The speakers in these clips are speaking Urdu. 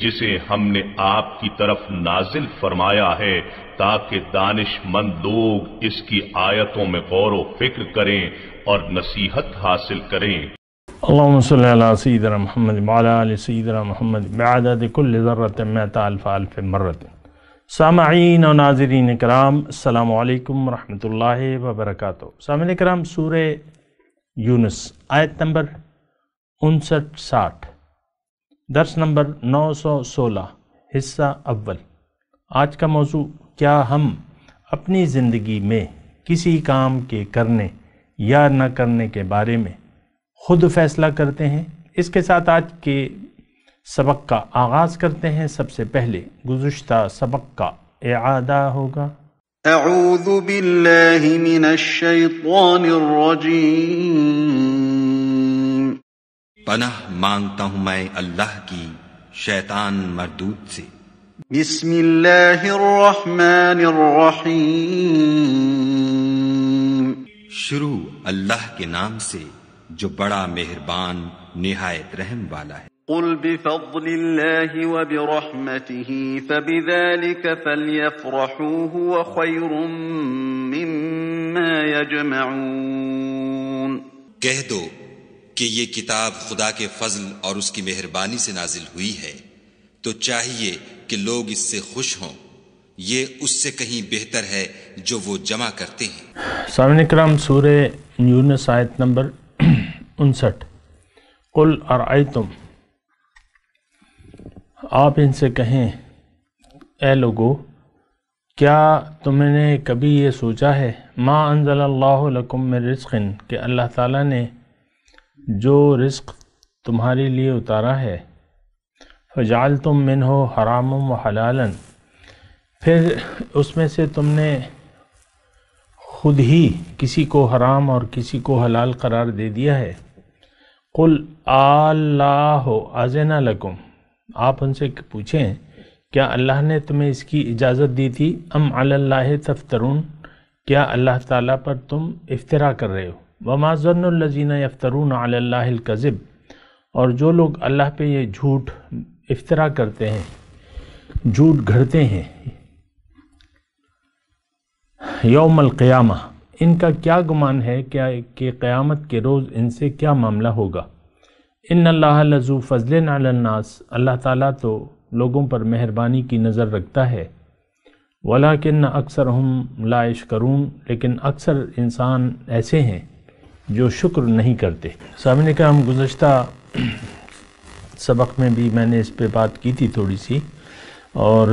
جسے ہم نے آپ کی طرف نازل فرمایا ہے تاکہ دانش مند لوگ اس کی آیتوں میں غور و فکر کریں اور نصیحت حاصل کریں الحمد مال سیدنا محمد محمد بعدد الف الف سامعین و ناظرین کرام السلام علیکم ورحمت اللہ وبرکاتہ سامعین اکرام سورہ یونس آیت نمبر انسٹھ ساٹھ درس نمبر نو سو سولہ حصہ اول آج کا موضوع کیا ہم اپنی زندگی میں کسی کام کے کرنے یا نہ کرنے کے بارے میں خود فیصلہ کرتے ہیں اس کے ساتھ آج کے سبق کا آغاز کرتے ہیں سب سے پہلے گزشتہ سبق کا اعادہ ہوگا اعوذ باللہ من الشیطان الرجیم پناہ مانگتا ہوں میں اللہ کی شیطان مردود سے بسم اللہ الرحمن الرحیم شروع اللہ کے نام سے جو بڑا مہربان نہایت رحم والا ہے قل بفضل اللہ وبرحمته فبذلك فلیفرحوا هو خیر مما يجمعون کہہ دو کہ یہ کتاب خدا کے فضل اور اس کی مہربانی سے نازل ہوئی ہے تو چاہیے کہ لوگ اس سے خوش ہوں یہ اس سے کہیں بہتر ہے جو وہ جمع کرتے ہیں سامنے آیت نمبر انسٹھ کل اور آپ ان سے کہیں اے لوگو کیا تم نے کبھی یہ سوچا ہے ما انزل اللہ لکم رزقن کہ اللہ تعالیٰ نے جو رزق تمہارے لیے اتارا ہے فجال تم من ہو حرام و حلالن پھر اس میں سے تم نے خود ہی کسی کو حرام اور کسی کو حلال قرار دے دیا ہے قل اللہ آز لکم آپ ان سے پوچھیں کیا اللہ نے تمہیں اس کی اجازت دی تھی ام اللہ تفترون کیا اللہ تعالیٰ پر تم افطرا کر رہے ہو یفترون علی اللہ القذب اور جو لوگ اللہ پہ یہ جھوٹ افطرا کرتے ہیں جھوٹ گھڑتے ہیں یوم القیامہ ان کا کیا گمان ہے کیا کہ قیامت کے روز ان سے کیا معاملہ ہوگا ان اللہ لزو فضل علی الناس اللہ تعالیٰ تو لوگوں پر مہربانی کی نظر رکھتا ہے ولاکن اکثر ہم لا کرون لیکن اکثر انسان ایسے ہیں جو شکر نہیں کرتے سامنے کا ہم گزشتہ سبق میں بھی میں نے اس پہ بات کی تھی تھوڑی سی اور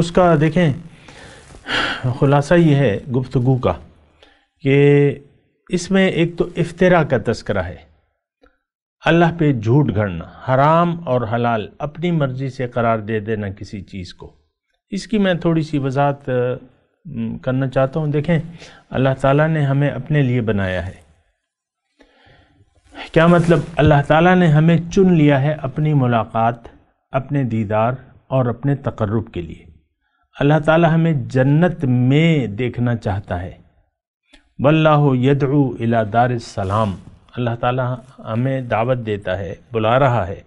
اس کا دیکھیں خلاصہ یہ ہے گفتگو کا کہ اس میں ایک تو افطرا کا تذکرہ ہے اللہ پہ جھوٹ گھڑنا حرام اور حلال اپنی مرضی سے قرار دے دینا کسی چیز کو اس کی میں تھوڑی سی وضاحت کرنا چاہتا ہوں دیکھیں اللہ تعالیٰ نے ہمیں اپنے لیے بنایا ہے کیا مطلب اللہ تعالیٰ نے ہمیں چن لیا ہے اپنی ملاقات اپنے دیدار اور اپنے تقرب کے لیے اللہ تعالیٰ ہمیں جنت میں دیکھنا چاہتا ہے واللہ یدعو اللہ دار السلام اللہ تعالیٰ ہمیں دعوت دیتا ہے بلا رہا ہے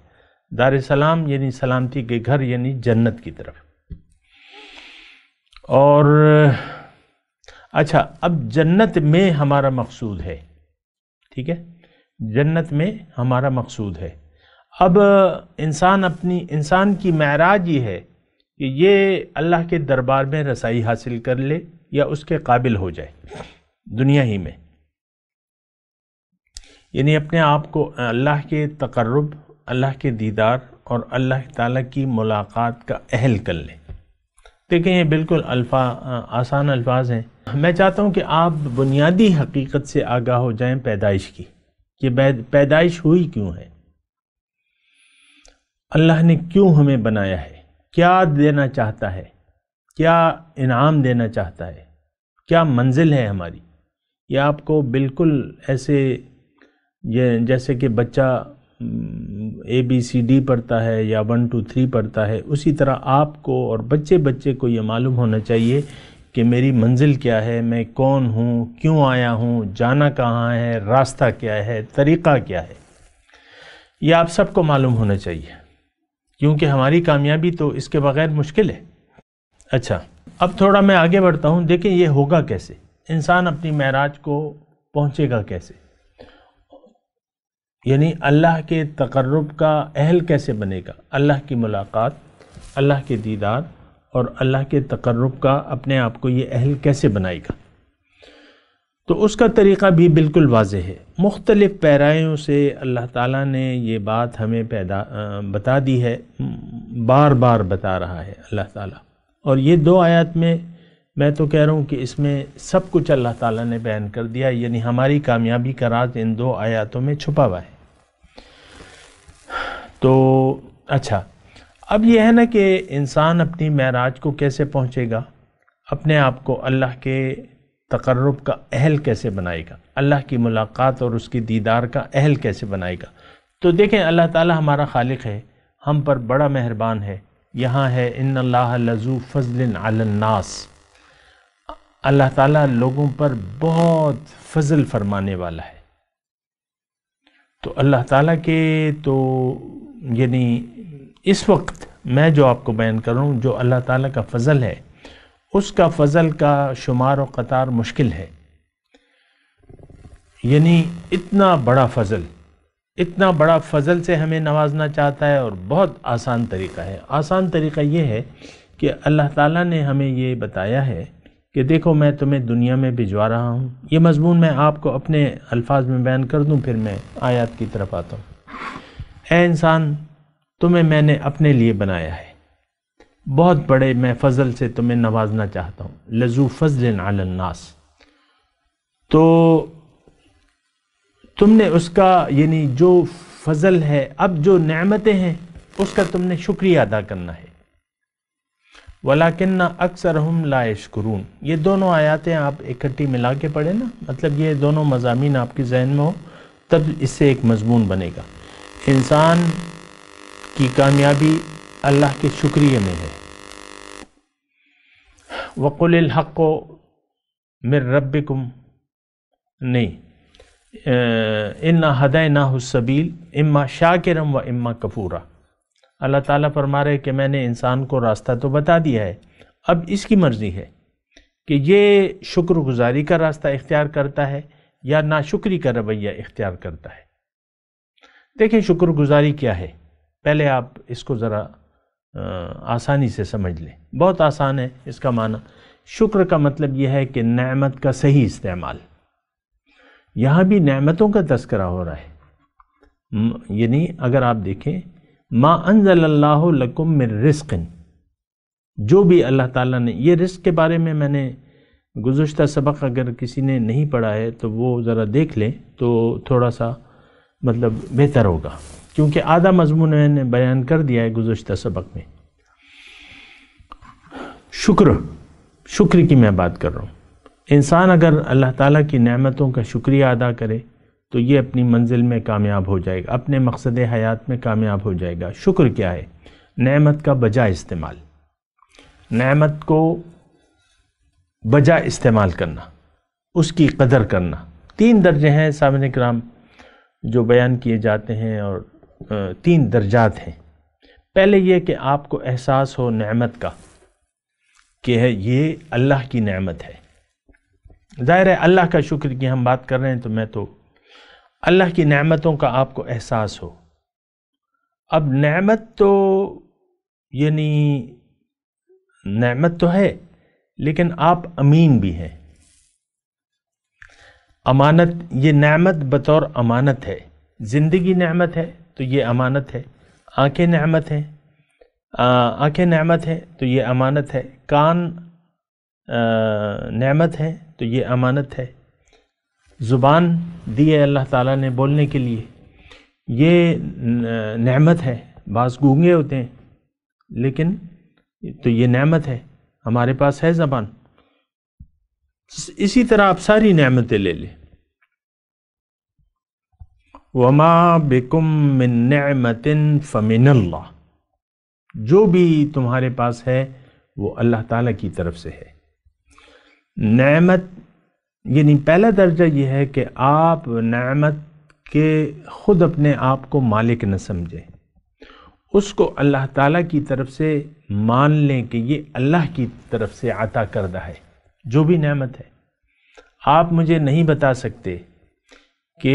دار السلام یعنی سلامتی کے گھر یعنی جنت کی طرف اور اچھا اب جنت میں ہمارا مقصود ہے ٹھیک ہے جنت میں ہمارا مقصود ہے اب انسان اپنی انسان کی معراج یہ ہے کہ یہ اللہ کے دربار میں رسائی حاصل کر لے یا اس کے قابل ہو جائے دنیا ہی میں یعنی اپنے آپ کو اللہ کے تقرب اللہ کے دیدار اور اللہ تعالیٰ کی ملاقات کا اہل کر لیں دیکھیں یہ بالکل آسان الفاظ ہیں میں چاہتا ہوں کہ آپ بنیادی حقیقت سے آگاہ ہو جائیں پیدائش کی کہ پیدائش ہوئی کیوں ہے اللہ نے کیوں ہمیں بنایا ہے کیا دینا چاہتا ہے کیا انعام دینا چاہتا ہے کیا منزل ہے ہماری یہ آپ کو بالکل ایسے جیسے کہ بچہ اے بی سی ڈی پڑھتا ہے یا ون ٹو تھری پڑھتا ہے اسی طرح آپ کو اور بچے بچے کو یہ معلوم ہونا چاہیے کہ میری منزل کیا ہے میں کون ہوں کیوں آیا ہوں جانا کہاں ہے راستہ کیا ہے طریقہ کیا ہے یہ آپ سب کو معلوم ہونا چاہیے کیونکہ ہماری کامیابی تو اس کے بغیر مشکل ہے اچھا اب تھوڑا میں آگے بڑھتا ہوں دیکھیں یہ ہوگا کیسے انسان اپنی معراج کو پہنچے گا کیسے یعنی اللہ کے تقرب کا اہل کیسے بنے گا اللہ کی ملاقات اللہ کے دیدار اور اللہ کے تقرب کا اپنے آپ کو یہ اہل کیسے بنائے گا تو اس کا طریقہ بھی بالکل واضح ہے مختلف پیرائیوں سے اللہ تعالیٰ نے یہ بات ہمیں پیدا بتا دی ہے بار بار بتا رہا ہے اللہ تعالیٰ اور یہ دو آیات میں میں تو کہہ رہا ہوں کہ اس میں سب کچھ اللہ تعالیٰ نے بیان کر دیا یعنی ہماری کامیابی کا راز ان دو آیاتوں میں چھپا ہوا ہے تو اچھا اب یہ ہے نا کہ انسان اپنی معراج کو کیسے پہنچے گا اپنے آپ کو اللہ کے تقرب کا اہل کیسے بنائے گا اللہ کی ملاقات اور اس کی دیدار کا اہل کیسے بنائے گا تو دیکھیں اللہ تعالی ہمارا خالق ہے ہم پر بڑا مہربان ہے یہاں ہے ان اللہ لزو فضل علی الناس اللہ تعالیٰ لوگوں پر بہت فضل فرمانے والا ہے تو اللہ تعالیٰ کے تو یعنی اس وقت میں جو آپ کو بیان کروں جو اللہ تعالیٰ کا فضل ہے اس کا فضل کا شمار و قطار مشکل ہے یعنی اتنا بڑا فضل اتنا بڑا فضل سے ہمیں نوازنا چاہتا ہے اور بہت آسان طریقہ ہے آسان طریقہ یہ ہے کہ اللہ تعالیٰ نے ہمیں یہ بتایا ہے کہ دیکھو میں تمہیں دنیا میں بھجوا رہا ہوں یہ مضمون میں آپ کو اپنے الفاظ میں بیان کر دوں پھر میں آیات کی طرف آتا ہوں اے انسان تمہیں میں نے اپنے لیے بنایا ہے بہت بڑے میں فضل سے تمہیں نوازنا چاہتا ہوں لزو فضل علی الناس تو تم نے اس کا یعنی جو فضل ہے اب جو نعمتیں ہیں اس کا تم نے شکریہ ادا کرنا ہے ولاکنہ اکثر ہم شکرون یہ دونوں آیاتیں آپ اکٹھی ملا کے پڑھیں نا مطلب یہ دونوں مضامین آپ کے ذہن میں ہو تب اس سے ایک مضمون بنے گا انسان کی کامیابی اللہ کے شکریہ میں ہے وقل الحق و مر رب کم نہیں ان ہدے نہ حسبیل اماں شاکرم و اما کفورا اللہ تعالیٰ فرما رہے کہ میں نے انسان کو راستہ تو بتا دیا ہے اب اس کی مرضی ہے کہ یہ شکر گزاری کا راستہ اختیار کرتا ہے یا ناشکری کا رویہ اختیار کرتا ہے دیکھیں شکر گزاری کیا ہے پہلے آپ اس کو ذرا آسانی سے سمجھ لیں بہت آسان ہے اس کا معنی شکر کا مطلب یہ ہے کہ نعمت کا صحیح استعمال یہاں بھی نعمتوں کا تذکرہ ہو رہا ہے یعنی اگر آپ دیکھیں ما انزل اللہ لکم من رزق جو بھی اللہ تعالیٰ نے یہ رزق کے بارے میں میں نے گزشتہ سبق اگر کسی نے نہیں پڑھا ہے تو وہ ذرا دیکھ لیں تو تھوڑا سا مطلب بہتر ہوگا کیونکہ آدھا مضمون میں نے بیان کر دیا ہے گزشتہ سبق میں شکر شکر کی میں بات کر رہا ہوں انسان اگر اللہ تعالیٰ کی نعمتوں کا شکریہ ادا کرے تو یہ اپنی منزل میں کامیاب ہو جائے گا اپنے مقصد حیات میں کامیاب ہو جائے گا شکر کیا ہے نعمت کا بجا استعمال نعمت کو بجا استعمال کرنا اس کی قدر کرنا تین درجے ہیں سامنے کرام جو بیان کیے جاتے ہیں اور تین درجات ہیں پہلے یہ کہ آپ کو احساس ہو نعمت کا کہ یہ اللہ کی نعمت ہے ظاہر ہے اللہ کا شکر کی ہم بات کر رہے ہیں تو میں تو اللہ کی نعمتوں کا آپ کو احساس ہو اب نعمت تو یعنی نعمت تو ہے لیکن آپ امین بھی ہیں امانت یہ نعمت بطور امانت ہے زندگی نعمت ہے تو یہ امانت ہے آنکھیں نعمت ہیں آنکھیں نعمت ہیں تو یہ امانت ہے کان نعمت ہے تو یہ امانت ہے زبان ہے اللہ تعالیٰ نے بولنے کے لیے یہ نعمت ہے بعض گونگے ہوتے ہیں لیکن تو یہ نعمت ہے ہمارے پاس ہے زبان اسی طرح آپ ساری نعمتیں لے لیں وما بکم من نعمت فمن اللہ جو بھی تمہارے پاس ہے وہ اللہ تعالیٰ کی طرف سے ہے نعمت یعنی پہلا درجہ یہ ہے کہ آپ نعمت کے خود اپنے آپ کو مالک نہ سمجھیں اس کو اللہ تعالیٰ کی طرف سے مان لیں کہ یہ اللہ کی طرف سے عطا کردہ ہے جو بھی نعمت ہے آپ مجھے نہیں بتا سکتے کہ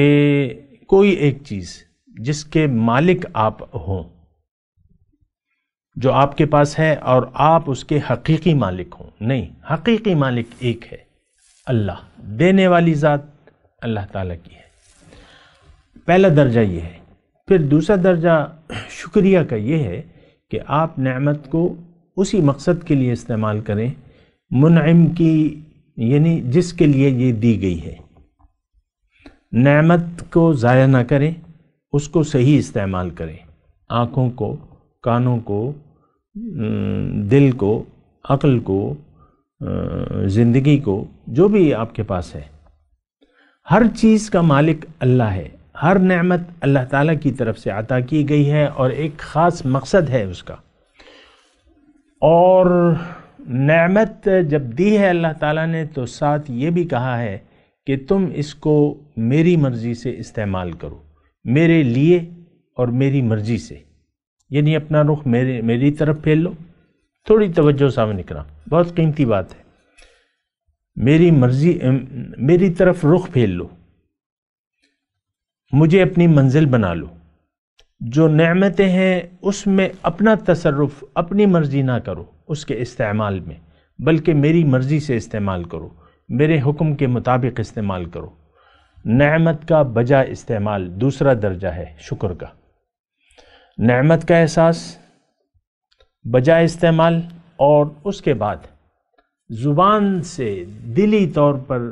کوئی ایک چیز جس کے مالک آپ ہوں جو آپ کے پاس ہے اور آپ اس کے حقیقی مالک ہوں نہیں حقیقی مالک ایک ہے اللہ دینے والی ذات اللہ تعالیٰ کی ہے پہلا درجہ یہ ہے پھر دوسرا درجہ شکریہ کا یہ ہے کہ آپ نعمت کو اسی مقصد کے لیے استعمال کریں منعم کی یعنی جس کے لیے یہ دی گئی ہے نعمت کو ضائع نہ کریں اس کو صحیح استعمال کریں آنکھوں کو کانوں کو دل کو عقل کو زندگی کو جو بھی آپ کے پاس ہے ہر چیز کا مالک اللہ ہے ہر نعمت اللہ تعالیٰ کی طرف سے عطا کی گئی ہے اور ایک خاص مقصد ہے اس کا اور نعمت جب دی ہے اللہ تعالیٰ نے تو ساتھ یہ بھی کہا ہے کہ تم اس کو میری مرضی سے استعمال کرو میرے لیے اور میری مرضی سے یعنی اپنا رخ میرے میری طرف پھیل لو تھوڑی توجہ سامنے کرا بہت قیمتی بات ہے میری مرضی میری طرف رخ پھیل لو مجھے اپنی منزل بنا لو جو نعمتیں ہیں اس میں اپنا تصرف اپنی مرضی نہ کرو اس کے استعمال میں بلکہ میری مرضی سے استعمال کرو میرے حکم کے مطابق استعمال کرو نعمت کا بجا استعمال دوسرا درجہ ہے شکر کا نعمت کا احساس بجا استعمال اور اس کے بعد زبان سے دلی طور پر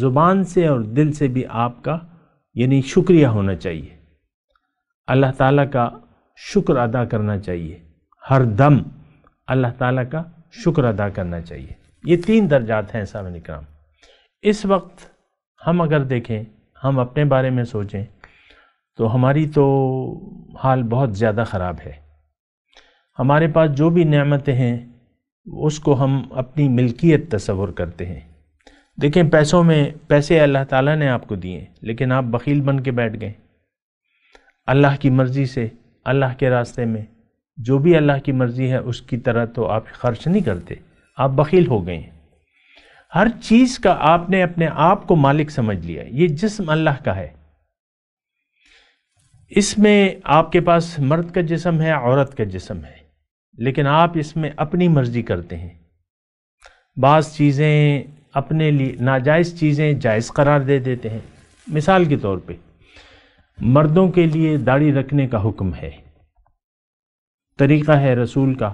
زبان سے اور دل سے بھی آپ کا یعنی شکریہ ہونا چاہیے اللہ تعالیٰ کا شکر ادا کرنا چاہیے ہر دم اللہ تعالیٰ کا شکر ادا کرنا چاہیے یہ تین درجات ہیں سامن اکرام اس وقت ہم اگر دیکھیں ہم اپنے بارے میں سوچیں تو ہماری تو حال بہت زیادہ خراب ہے ہمارے پاس جو بھی نعمتیں ہیں اس کو ہم اپنی ملکیت تصور کرتے ہیں دیکھیں پیسوں میں پیسے اللہ تعالیٰ نے آپ کو دیے لیکن آپ بخیل بن کے بیٹھ گئے اللہ کی مرضی سے اللہ کے راستے میں جو بھی اللہ کی مرضی ہے اس کی طرح تو آپ خرچ نہیں کرتے آپ بخیل ہو گئے ہیں ہر چیز کا آپ نے اپنے آپ کو مالک سمجھ لیا یہ جسم اللہ کا ہے اس میں آپ کے پاس مرد کا جسم ہے عورت کا جسم ہے لیکن آپ اس میں اپنی مرضی کرتے ہیں بعض چیزیں اپنے لیے ناجائز چیزیں جائز قرار دے دیتے ہیں مثال کے طور پہ مردوں کے لیے داڑھی رکھنے کا حکم ہے طریقہ ہے رسول کا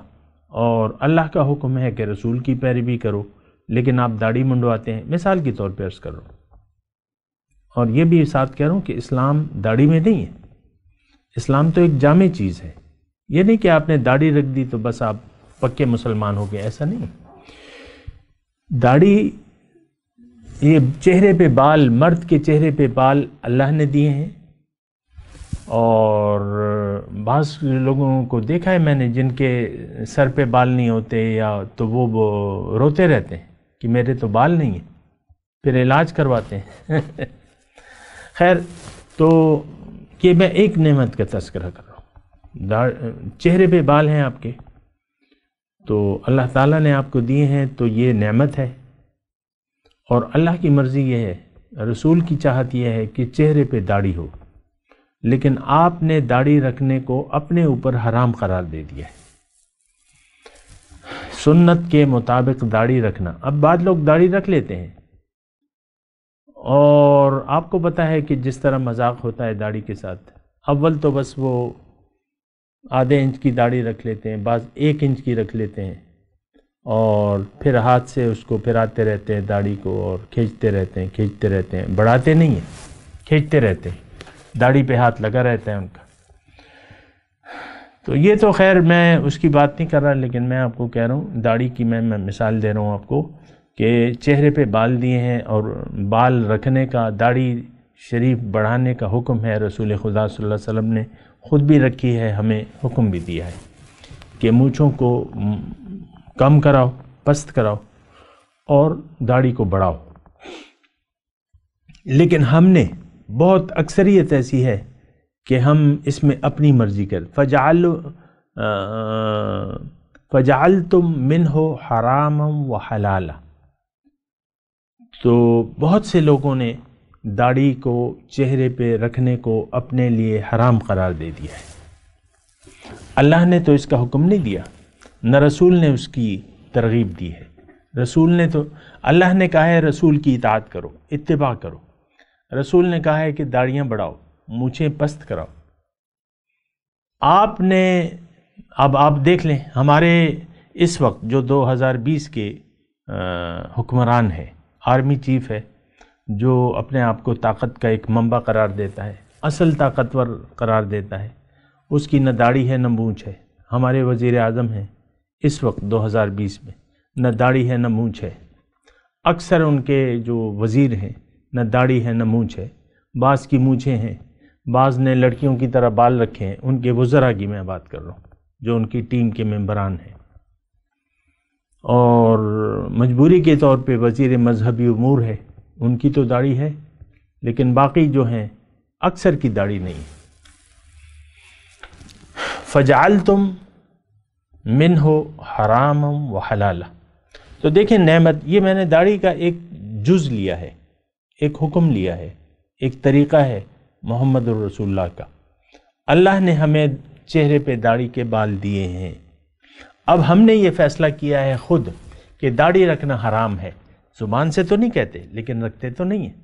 اور اللہ کا حکم ہے کہ رسول کی پیروی کرو لیکن آپ داڑھی منڈواتے ہیں مثال کے طور پہ عرض کر رہا ہوں اور یہ بھی ساتھ کہہ رہا ہوں کہ اسلام داڑھی میں نہیں ہے اسلام تو ایک جامع چیز ہے یہ نہیں کہ آپ نے داڑھی رکھ دی تو بس آپ پکے مسلمان ہو گئے ایسا نہیں داڑھی یہ چہرے پہ بال مرد کے چہرے پہ بال اللہ نے دیے ہیں اور بعض لوگوں کو دیکھا ہے میں نے جن کے سر پہ بال نہیں ہوتے یا تو وہ روتے رہتے ہیں کہ میرے تو بال نہیں ہیں پھر علاج کرواتے ہیں خیر تو کہ میں ایک نعمت کا تذکرہ کر رہا ہوں چہرے پہ بال ہیں آپ کے تو اللہ تعالیٰ نے آپ کو دیے ہیں تو یہ نعمت ہے اور اللہ کی مرضی یہ ہے رسول کی چاہت یہ ہے کہ چہرے پہ داڑھی ہو لیکن آپ نے داڑھی رکھنے کو اپنے اوپر حرام قرار دے دیا ہے سنت کے مطابق داڑھی رکھنا اب بعد لوگ داڑھی رکھ لیتے ہیں اور آپ کو پتہ ہے کہ جس طرح مذاق ہوتا ہے داڑھی کے ساتھ اول تو بس وہ آدھے انچ کی داڑھی رکھ لیتے ہیں بعض ایک انچ کی رکھ لیتے ہیں اور پھر ہاتھ سے اس کو پھراتے رہتے ہیں داڑھی کو اور کھینچتے رہتے ہیں کھینچتے رہتے ہیں بڑھاتے نہیں ہیں کھینچتے رہتے ہیں داڑھی پہ ہاتھ لگا رہتا ہے ان کا تو یہ تو خیر میں اس کی بات نہیں کر رہا لیکن میں آپ کو کہہ رہا ہوں داڑھی کی میں میں مثال دے رہا ہوں آپ کو کہ چہرے پہ بال دیے ہیں اور بال رکھنے کا داڑھی شریف بڑھانے کا حکم ہے رسول خدا صلی اللہ علیہ وسلم نے خود بھی رکھی ہے ہمیں حکم بھی دیا ہے کہ مونچھوں کو کم کراؤ پست کراؤ اور داڑھی کو بڑھاؤ لیکن ہم نے بہت اکثریت ایسی ہے کہ ہم اس میں اپنی مرضی کر فجعل فجعل تم من ہو حرام و حلال تو بہت سے لوگوں نے داڑھی کو چہرے پہ رکھنے کو اپنے لیے حرام قرار دے دیا ہے اللہ نے تو اس کا حکم نہیں دیا نہ رسول نے اس کی ترغیب دی ہے رسول نے تو اللہ نے کہا ہے رسول کی اطاعت کرو اتباع کرو رسول نے کہا ہے کہ داڑیاں بڑھاؤ مونچھیں پست کراؤ آپ نے اب آپ دیکھ لیں ہمارے اس وقت جو دو ہزار بیس کے حکمران ہے آرمی چیف ہے جو اپنے آپ کو طاقت کا ایک منبع قرار دیتا ہے اصل طاقتور قرار دیتا ہے اس کی نہ داڑھی ہے نہ مونچھ ہے ہمارے وزیر اعظم ہیں اس وقت دو ہزار بیس میں نہ داڑھی ہے نہ مونچھ ہے اکثر ان کے جو وزیر ہیں نہ داڑھی ہے نہ مونچھ ہے بعض کی مونچھیں ہیں بعض نے لڑکیوں کی طرح بال رکھے ہیں ان کے وزرا کی میں بات کر رہا ہوں جو ان کی ٹیم کے ممبران ہیں اور مجبوری کے طور پہ وزیر مذہبی امور ہے ان کی تو داڑھی ہے لیکن باقی جو ہیں اکثر کی داڑھی نہیں فجال تم من ہو حرام و حلالہ تو دیکھیں نعمت یہ میں نے داڑھی کا ایک جز لیا ہے ایک حکم لیا ہے ایک طریقہ ہے محمد الرسول اللہ کا اللہ نے ہمیں چہرے پہ داڑھی کے بال دیے ہیں اب ہم نے یہ فیصلہ کیا ہے خود کہ داڑھی رکھنا حرام ہے زبان سے تو نہیں کہتے لیکن رکھتے تو نہیں ہیں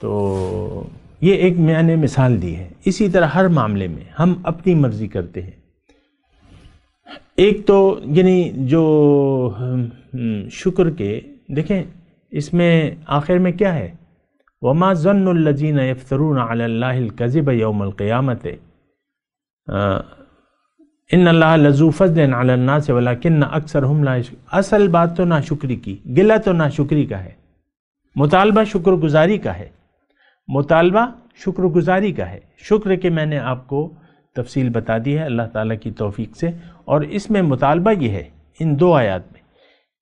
تو یہ ایک میں نے مثال دی ہے اسی طرح ہر معاملے میں ہم اپنی مرضی کرتے ہیں ایک تو یعنی جو شکر کے دیکھیں اس میں آخر میں کیا ہے وما ضن الزین علی اللہ القذب یوم القیامت ان اللہ لذو فضل علی الناس ولاکن اکثر حملہ اصل بات تو نہ شکری کی گلہ تو نہ شکری کا ہے مطالبہ شکر گزاری کا ہے مطالبہ شکر گزاری کا ہے شکر کہ میں نے آپ کو تفصیل بتا دی ہے اللہ تعالیٰ کی توفیق سے اور اس میں مطالبہ یہ ہے ان دو آیات میں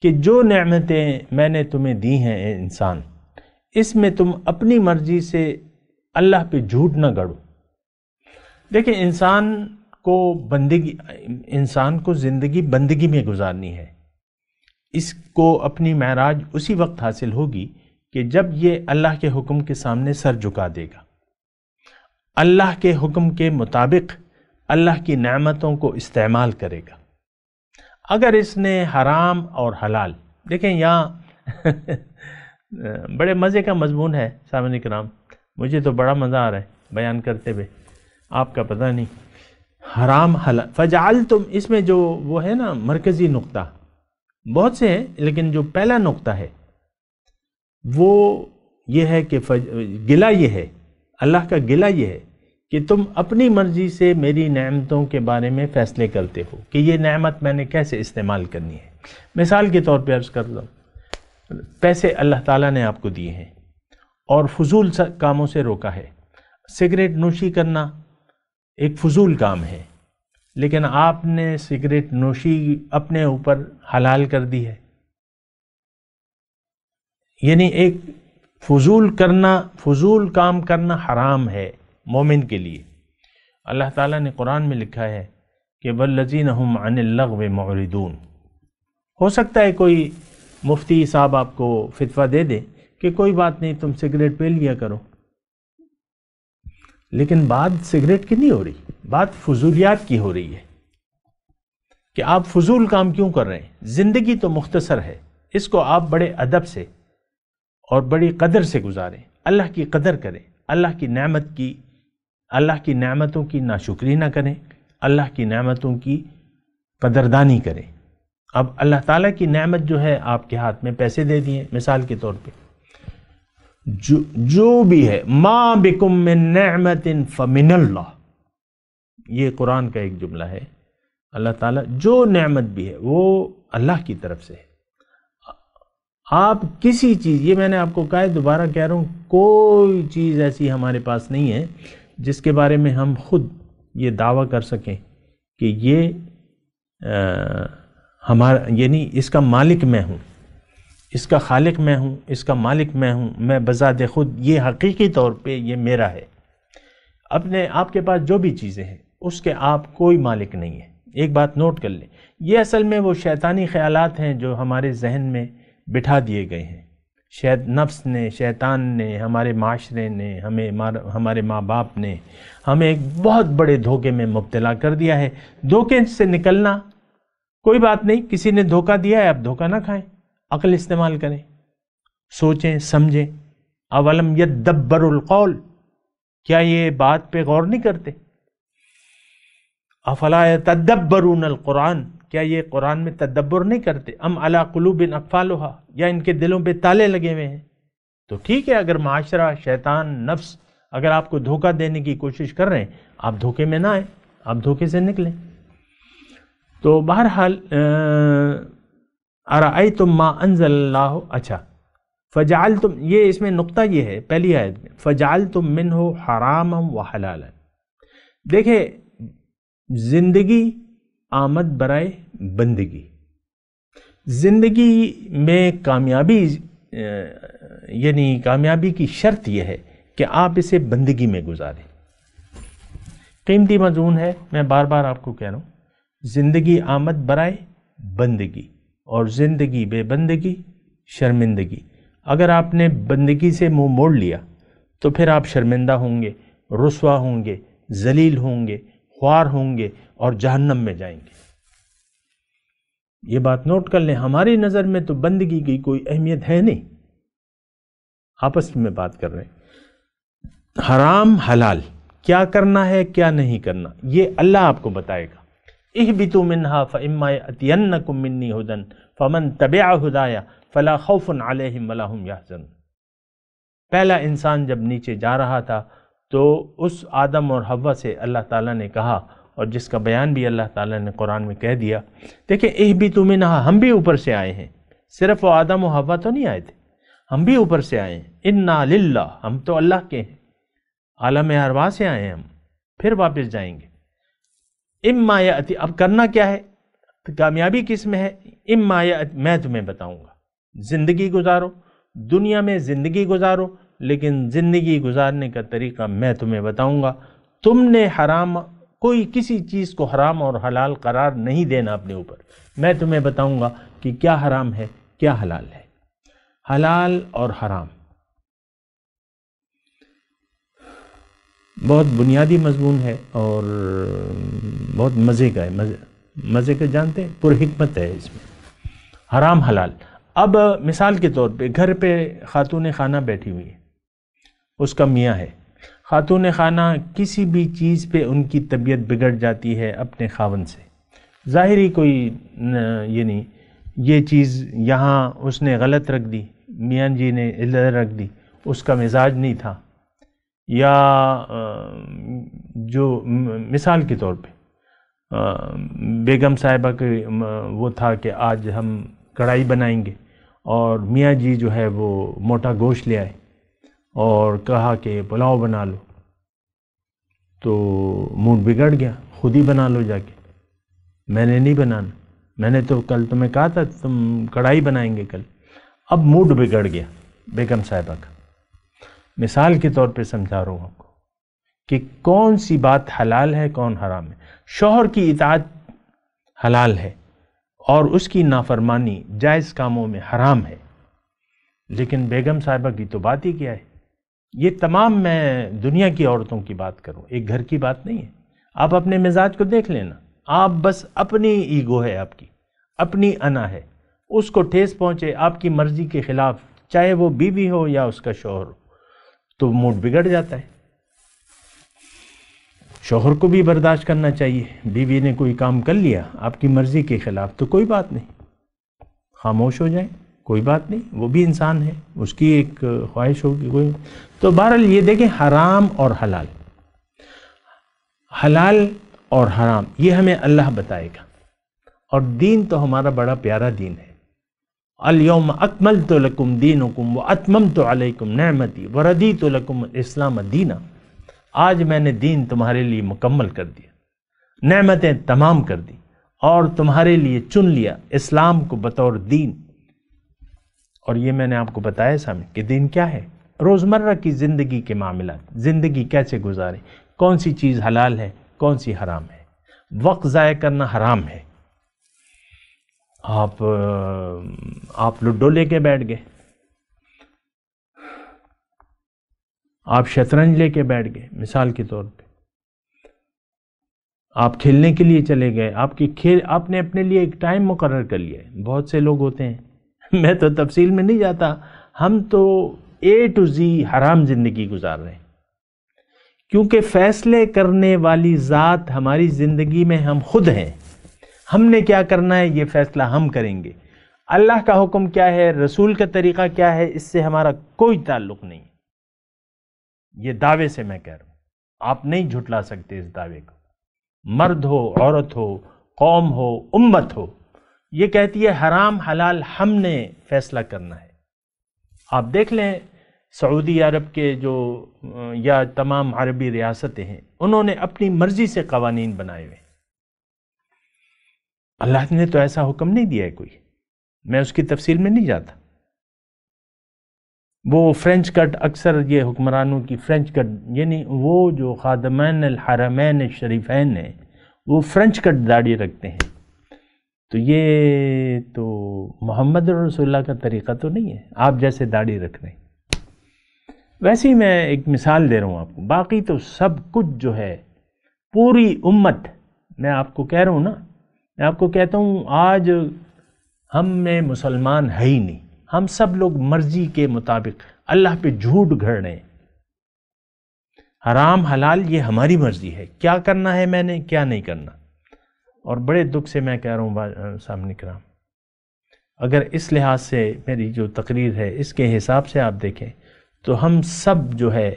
کہ جو نعمتیں میں نے تمہیں دی ہیں اے انسان اس میں تم اپنی مرضی سے اللہ پہ جھوٹ نہ گڑو دیکھیں انسان کو بندگی انسان کو زندگی بندگی میں گزارنی ہے اس کو اپنی معراج اسی وقت حاصل ہوگی کہ جب یہ اللہ کے حکم کے سامنے سر جھکا دے گا اللہ کے حکم کے مطابق اللہ کی نعمتوں کو استعمال کرے گا اگر اس نے حرام اور حلال دیکھیں یہاں بڑے مزے کا مضمون ہے سامن کرام مجھے تو بڑا مزہ آ رہا ہے بیان کرتے ہوئے آپ کا پتہ نہیں حرام حلال فجال تم اس میں جو وہ ہے نا مرکزی نقطہ بہت سے ہیں لیکن جو پہلا نقطہ ہے وہ یہ ہے کہ گلہ یہ ہے اللہ کا گلہ یہ ہے کہ تم اپنی مرضی سے میری نعمتوں کے بارے میں فیصلے کرتے ہو کہ یہ نعمت میں نے کیسے استعمال کرنی ہے مثال کے طور پہ عرض کر لو پیسے اللہ تعالیٰ نے آپ کو دیے ہیں اور فضول کاموں سے روکا ہے سگریٹ نوشی کرنا ایک فضول کام ہے لیکن آپ نے سگریٹ نوشی اپنے اوپر حلال کر دی ہے یعنی ایک فضول کرنا فضول کام کرنا حرام ہے مومن کے لیے اللہ تعالیٰ نے قرآن میں لکھا ہے کہ بلزیندون ہو سکتا ہے کوئی مفتی صاحب آپ کو فتویٰ دے دے کہ کوئی بات نہیں تم سگریٹ پی لیا کرو لیکن بات سگریٹ کی نہیں ہو رہی بات فضولیات کی ہو رہی ہے کہ آپ فضول کام کیوں کر رہے ہیں زندگی تو مختصر ہے اس کو آپ بڑے ادب سے اور بڑی قدر سے گزاریں اللہ کی قدر کریں اللہ کی نعمت کی اللہ کی نعمتوں کی ناشکری نہ کریں اللہ کی نعمتوں کی قدردانی کریں اب اللہ تعالیٰ کی نعمت جو ہے آپ کے ہاتھ میں پیسے دے دیے مثال کے طور پہ جو بھی ہے ما بکم نعمت فمن اللہ یہ قرآن کا ایک جملہ ہے اللہ تعالیٰ جو نعمت بھی ہے وہ اللہ کی طرف سے ہے آپ کسی چیز یہ میں نے آپ کو کہا ہے دوبارہ کہہ رہا ہوں کوئی چیز ایسی ہمارے پاس نہیں ہے جس کے بارے میں ہم خود یہ دعویٰ کر سکیں کہ یہ ہمارا یعنی اس کا مالک میں ہوں اس کا خالق میں ہوں اس کا مالک میں ہوں میں بذات خود یہ حقیقی طور پہ یہ میرا ہے اپنے آپ کے پاس جو بھی چیزیں ہیں اس کے آپ کوئی مالک نہیں ہے ایک بات نوٹ کر لیں یہ اصل میں وہ شیطانی خیالات ہیں جو ہمارے ذہن میں بٹھا دیے گئے ہیں شیط نفس نے شیطان نے ہمارے معاشرے نے ہمیں ہمارے ماں باپ نے ہمیں ایک بہت بڑے دھوکے میں مبتلا کر دیا ہے دھوکے سے نکلنا کوئی بات نہیں کسی نے دھوکہ دیا ہے آپ دھوکہ نہ کھائیں عقل استعمال کریں سوچیں سمجھیں اولم دبر القول کیا یہ بات پہ غور نہیں کرتے افلا تدبرون القرآن کیا یہ قرآن میں تدبر نہیں کرتے ام علا قلوب بن یا ان کے دلوں پہ تالے لگے ہوئے ہیں تو ٹھیک ہے اگر معاشرہ شیطان نفس اگر آپ کو دھوکہ دینے کی کوشش کر رہے ہیں آپ دھوکے میں نہ آئیں آپ دھوکے سے نکلیں تو بہرحال ارائیتم ما تم اللہ اچھا فجال تم یہ اس میں نقطہ یہ ہے پہلی آیت میں فجال تم من ہو حرام و حلال دیکھے زندگی آمد برائے بندگی زندگی میں کامیابی یعنی کامیابی کی شرط یہ ہے کہ آپ اسے بندگی میں گزاریں قیمتی مضمون ہے میں بار بار آپ کو کہہ رہا ہوں زندگی آمد برائے بندگی اور زندگی بے بندگی شرمندگی اگر آپ نے بندگی سے منہ موڑ لیا تو پھر آپ شرمندہ ہوں گے رسوا ہوں گے ذلیل ہوں گے خوار ہوں گے اور جہنم میں جائیں گے یہ بات نوٹ کر لیں ہماری نظر میں تو بندگی کی کوئی اہمیت ہے نہیں آپس میں بات کر رہے ہیں حرام حلال کیا کرنا ہے کیا نہیں کرنا یہ اللہ آپ کو بتائے گا بھی اتن منی ہدن فمن تبیا ہدایا فلا ولا هم یا پہلا انسان جب نیچے جا رہا تھا تو اس آدم اور حوا سے اللہ تعالیٰ نے کہا اور جس کا بیان بھی اللہ تعالیٰ نے قرآن میں کہہ دیا دیکھیں اے بھی تمہیں نہا ہم بھی اوپر سے آئے ہیں صرف وہ آدم و ہوا تو نہیں آئے تھے ہم بھی اوپر سے آئے ہیں انا للہ ہم تو اللہ کے ہیں عالم اروا سے آئے ہیں ہم پھر واپس جائیں گے ام مایہ اب کرنا کیا ہے کامیابی کس میں ہے ام مایہ میں تمہیں بتاؤں گا زندگی گزارو دنیا میں زندگی گزارو لیکن زندگی گزارنے کا طریقہ میں تمہیں بتاؤں گا تم نے حرام کوئی کسی چیز کو حرام اور حلال قرار نہیں دینا اپنے اوپر میں تمہیں بتاؤں گا کہ کیا حرام ہے کیا حلال ہے حلال اور حرام بہت بنیادی مضمون ہے اور بہت مزے کا ہے مزے کا جانتے ہیں پر حکمت ہے اس میں حرام حلال اب مثال کے طور پہ گھر پہ خاتون خانہ بیٹھی ہوئی ہے اس کا میاں ہے خاتون خانہ کسی بھی چیز پہ ان کی طبیعت بگڑ جاتی ہے اپنے خاون سے ظاہری کوئی یہ یعنی نہیں یہ چیز یہاں اس نے غلط رکھ دی میاں جی نے علیہ رکھ دی اس کا مزاج نہیں تھا یا جو مثال کے طور پہ بیگم صاحبہ کے وہ تھا کہ آج ہم کڑھائی بنائیں گے اور میاں جی جو ہے وہ موٹا گوشت لے آئے اور کہا کہ پلاؤ بنا لو تو موڈ بگڑ گیا خود ہی بنا لو جا کے میں نے نہیں بنانا میں نے تو کل تمہیں کہا تھا تم کڑھائی بنائیں گے کل اب موڈ بگڑ گیا بیگم صاحبہ کا مثال کے طور پہ سمجھا رہا ہوں آپ کو کہ کون سی بات حلال ہے کون حرام ہے شوہر کی اطاعت حلال ہے اور اس کی نافرمانی جائز کاموں میں حرام ہے لیکن بیگم صاحبہ کی تو بات ہی کیا ہے یہ تمام میں دنیا کی عورتوں کی بات کروں ایک گھر کی بات نہیں ہے آپ اپنے مزاج کو دیکھ لینا آپ بس اپنی ایگو ہے آپ کی اپنی انا ہے اس کو ٹھیس پہنچے آپ کی مرضی کے خلاف چاہے وہ بیوی ہو یا اس کا شوہر ہو تو موڈ بگڑ جاتا ہے شوہر کو بھی برداشت کرنا چاہیے بیوی نے کوئی کام کر لیا آپ کی مرضی کے خلاف تو کوئی بات نہیں خاموش ہو جائیں کوئی بات نہیں وہ بھی انسان ہے اس کی ایک خواہش ہوگی کوئی تو بہرحال یہ دیکھیں حرام اور حلال حلال اور حرام یہ ہمیں اللہ بتائے گا اور دین تو ہمارا بڑا پیارا دین ہے الْيَوْمَ أَكْمَلْتُ لَكُمْ لکم وَأَتْمَمْتُ عَلَيْكُمْ نِعْمَتِي اکمم لَكُمْ علیکم نعمتی لکم اسلام آج میں نے دین تمہارے لیے مکمل کر دیا نعمتیں تمام کر دی اور تمہارے لیے چن لیا اسلام کو بطور دین اور یہ میں نے آپ کو بتایا سامنے کہ دن کیا ہے روزمرہ کی زندگی کے معاملات زندگی کیسے گزاریں کون سی چیز حلال ہے کون سی حرام ہے وقت ضائع کرنا حرام ہے آپ آپ لڈو لے کے بیٹھ گئے آپ شطرنج لے کے بیٹھ گئے مثال کے طور پہ آپ کھیلنے کے لیے چلے گئے آپ کی کھیل آپ نے اپنے لیے ایک ٹائم مقرر کر لیا ہے بہت سے لوگ ہوتے ہیں میں تو تفصیل میں نہیں جاتا ہم تو اے ٹو زی حرام زندگی گزار رہے ہیں کیونکہ فیصلے کرنے والی ذات ہماری زندگی میں ہم خود ہیں ہم نے کیا کرنا ہے یہ فیصلہ ہم کریں گے اللہ کا حکم کیا ہے رسول کا طریقہ کیا ہے اس سے ہمارا کوئی تعلق نہیں یہ دعوے سے میں کہہ رہا ہوں آپ نہیں جھٹلا سکتے اس دعوے کو مرد ہو عورت ہو قوم ہو امت ہو یہ کہتی ہے حرام حلال ہم نے فیصلہ کرنا ہے آپ دیکھ لیں سعودی عرب کے جو یا تمام عربی ریاستیں ہیں انہوں نے اپنی مرضی سے قوانین بنائے ہوئے اللہ نے تو ایسا حکم نہیں دیا ہے کوئی میں اس کی تفصیل میں نہیں جاتا وہ فرینچ کٹ اکثر یہ حکمرانوں کی فرینچ کٹ یعنی وہ جو خادمین الحرمین شریفین ہیں وہ فرینچ کٹ داڑھی رکھتے ہیں تو یہ تو محمد رسول اللہ کا طریقہ تو نہیں ہے آپ جیسے داڑھی رکھ رہے ویسے ہی میں ایک مثال دے رہا ہوں آپ کو باقی تو سب کچھ جو ہے پوری امت میں آپ کو کہہ رہا ہوں نا میں آپ کو کہتا ہوں آج ہم میں مسلمان ہے ہی نہیں ہم سب لوگ مرضی کے مطابق اللہ پہ جھوٹ گھڑ رہے ہیں حرام حلال یہ ہماری مرضی ہے کیا کرنا ہے میں نے کیا نہیں کرنا اور بڑے دکھ سے میں کہہ رہا ہوں سامنے کرام اگر اس لحاظ سے میری جو تقریر ہے اس کے حساب سے آپ دیکھیں تو ہم سب جو ہے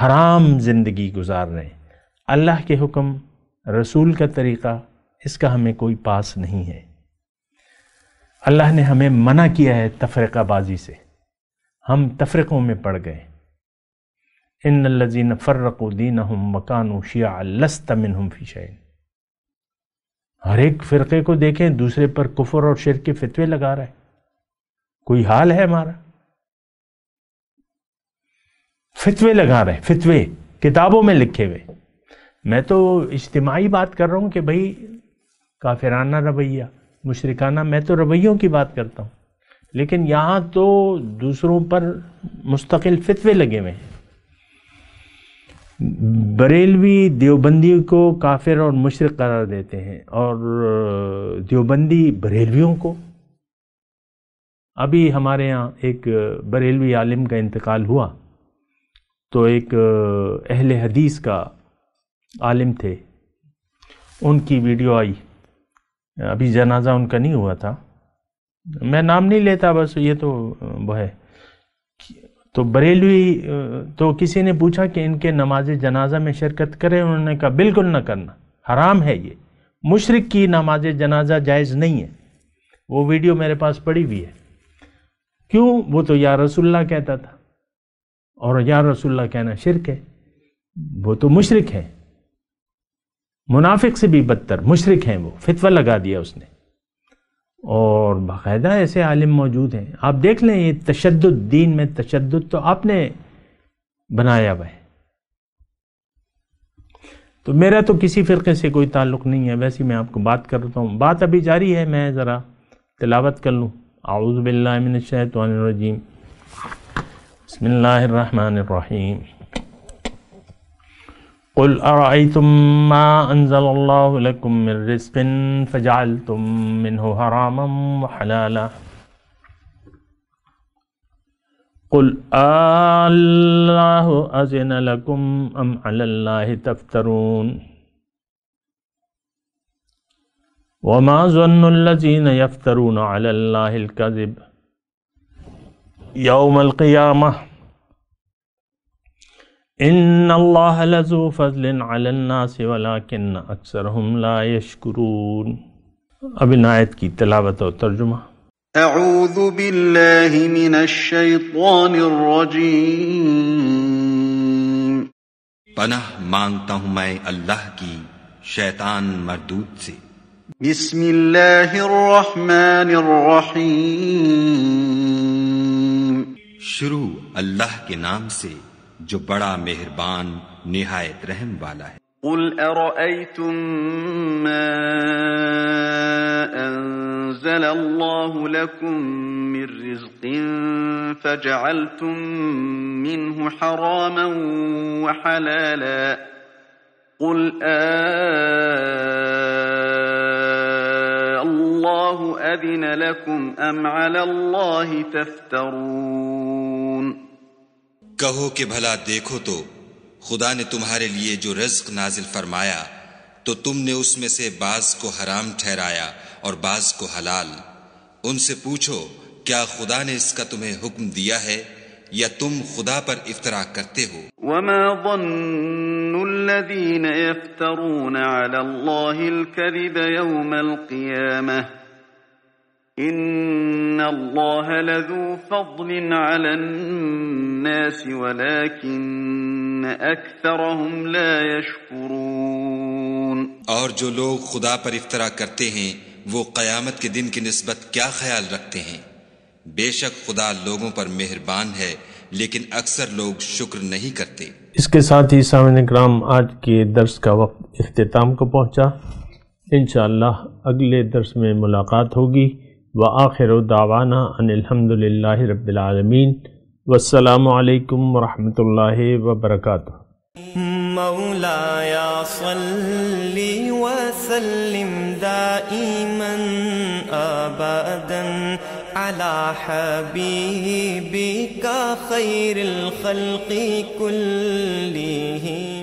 حرام زندگی گزار رہے ہیں اللہ کے حکم رسول کا طریقہ اس کا ہمیں کوئی پاس نہیں ہے اللہ نے ہمیں منع کیا ہے تفرقہ بازی سے ہم تفرقوں میں پڑ گئے ان الزین فرق و دین مکان و شیعہ منہم فی شعین ہر ایک فرقے کو دیکھیں دوسرے پر کفر اور شرک کے فتوے لگا رہے ہیں کوئی حال ہے ہمارا فتوے لگا رہے فتوے کتابوں میں لکھے ہوئے میں تو اجتماعی بات کر رہا ہوں کہ بھائی کافرانہ رویہ مشرکانہ میں تو رویوں کی بات کرتا ہوں لیکن یہاں تو دوسروں پر مستقل فتوے لگے ہوئے ہیں بریلوی دیوبندی کو کافر اور مشرق قرار دیتے ہیں اور دیوبندی بریلویوں کو ابھی ہمارے ہاں ایک بریلوی عالم کا انتقال ہوا تو ایک اہل حدیث کا عالم تھے ان کی ویڈیو آئی ابھی جنازہ ان کا نہیں ہوا تھا میں نام نہیں لیتا بس یہ تو وہ ہے تو بریلوی تو کسی نے پوچھا کہ ان کے نماز جنازہ میں شرکت کرے انہوں نے کہا بالکل نہ کرنا حرام ہے یہ مشرق کی نماز جنازہ جائز نہیں ہے وہ ویڈیو میرے پاس پڑی ہوئی ہے کیوں وہ تو یا رسول اللہ کہتا تھا اور یا رسول اللہ کہنا شرک ہے وہ تو مشرق ہے منافق سے بھی بدتر مشرق ہیں وہ فتوہ لگا دیا اس نے اور باقاعدہ ایسے عالم موجود ہیں آپ دیکھ لیں یہ تشدد دین میں تشدد تو آپ نے بنایا بھائی تو میرا تو کسی فرقے سے کوئی تعلق نہیں ہے ویسے میں آپ کو بات کرتا ہوں بات ابھی جاری ہے میں ذرا تلاوت کر لوں باللہ من الشیطان الرجیم بسم اللہ الرحمن الرحیم قل أرأيتم ما أنزل الله لكم من رزق فجعلتم منه حراما وحلالا قل الله أذن لكم أم على الله تفترون وما ظن الذين يفترون على الله الكذب يوم القيامه ان اللہ لذو فضل علی الناس ولیکن اکثرهم لا یشکرون اب نایت کی تلاوت و ترجمہ اعوذ باللہ من الشیطان الرجیم پناہ مانگتا ہوں میں اللہ کی شیطان مردود سے بسم اللہ الرحمن الرحیم شروع اللہ کے نام سے جو بڑا مہربان निहायत رحم والا ہے قل أرأيتم ما أنزل الله لكم من رزق فجعلتم منه حراما وحلالا قل آه الله أذن لكم أم على الله تفترون کہو کہ بھلا دیکھو تو خدا نے تمہارے لیے جو رزق نازل فرمایا تو تم نے اس میں سے بعض کو حرام ٹھہرایا اور بعض کو حلال ان سے پوچھو کیا خدا نے اس کا تمہیں حکم دیا ہے یا تم خدا پر افطرا کرتے ہو وما ظن الذين يفترون علی الله الكذب يوم القيامه اور جو لوگ خدا پر افطرا کرتے ہیں وہ قیامت کے دن کی نسبت کیا خیال رکھتے ہیں بے شک خدا لوگوں پر مہربان ہے لیکن اکثر لوگ شکر نہیں کرتے اس کے ساتھ ہی سامن کرام آج کے درس کا وقت اختتام کو پہنچا انشاءاللہ اگلے درس میں ملاقات ہوگی وآخر دعوانا أن الحمد لله رب العالمين والسلام عليكم ورحمة الله وبركاته مولاي صل وسلم دائما أبدا على حبيبك خير الخلق كلهم